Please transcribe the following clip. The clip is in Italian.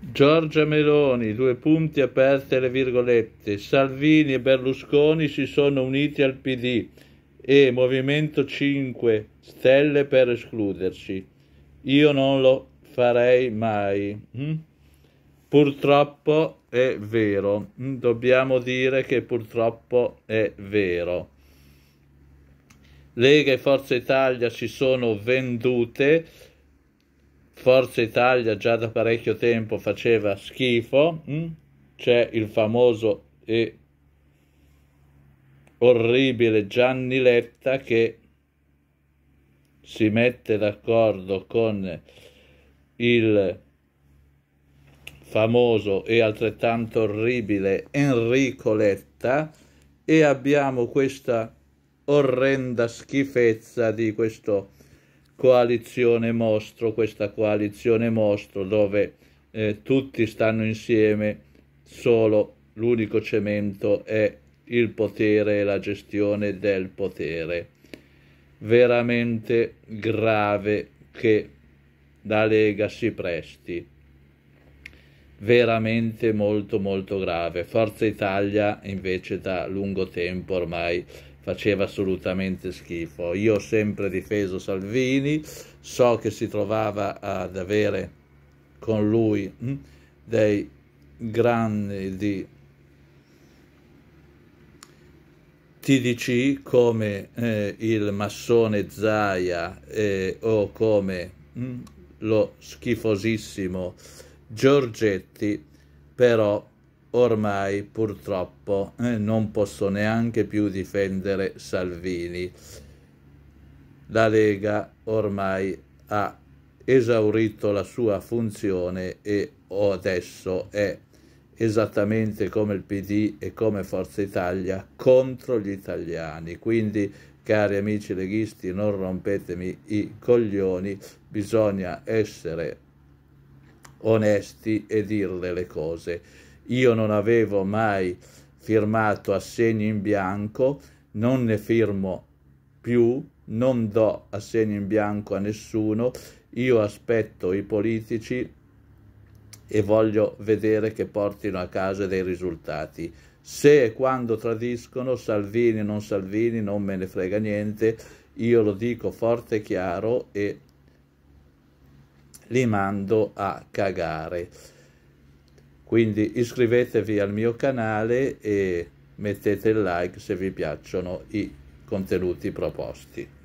Giorgia Meloni, due punti aperte le virgolette, Salvini e Berlusconi si sono uniti al PD e Movimento 5 Stelle per escluderci. Io non lo farei mai. Mm? Purtroppo è vero, mm, dobbiamo dire che purtroppo è vero. Lega e Forza Italia si sono vendute Forza Italia già da parecchio tempo faceva schifo, mm? c'è il famoso e orribile Gianni Letta che si mette d'accordo con il famoso e altrettanto orribile Enrico Letta e abbiamo questa orrenda schifezza di questo coalizione mostro, questa coalizione mostro dove eh, tutti stanno insieme, solo l'unico cemento è il potere e la gestione del potere. Veramente grave che la Lega si presti. Veramente molto molto grave. Forza Italia invece da lungo tempo ormai faceva assolutamente schifo. Io ho sempre difeso Salvini, so che si trovava ad avere con lui hm, dei grandi TDC come eh, il massone Zaia eh, o come mh, hm, lo schifosissimo Giorgetti, però ormai purtroppo eh, non posso neanche più difendere Salvini. La Lega ormai ha esaurito la sua funzione e adesso è esattamente come il PD e come Forza Italia contro gli italiani. Quindi, cari amici leghisti, non rompetemi i coglioni, bisogna essere onesti e dirle le cose. Io non avevo mai firmato assegni in bianco, non ne firmo più, non do assegni in bianco a nessuno, io aspetto i politici e voglio vedere che portino a casa dei risultati. Se e quando tradiscono, Salvini non Salvini, non me ne frega niente, io lo dico forte e chiaro e li mando a cagare. Quindi iscrivetevi al mio canale e mettete il like se vi piacciono i contenuti proposti.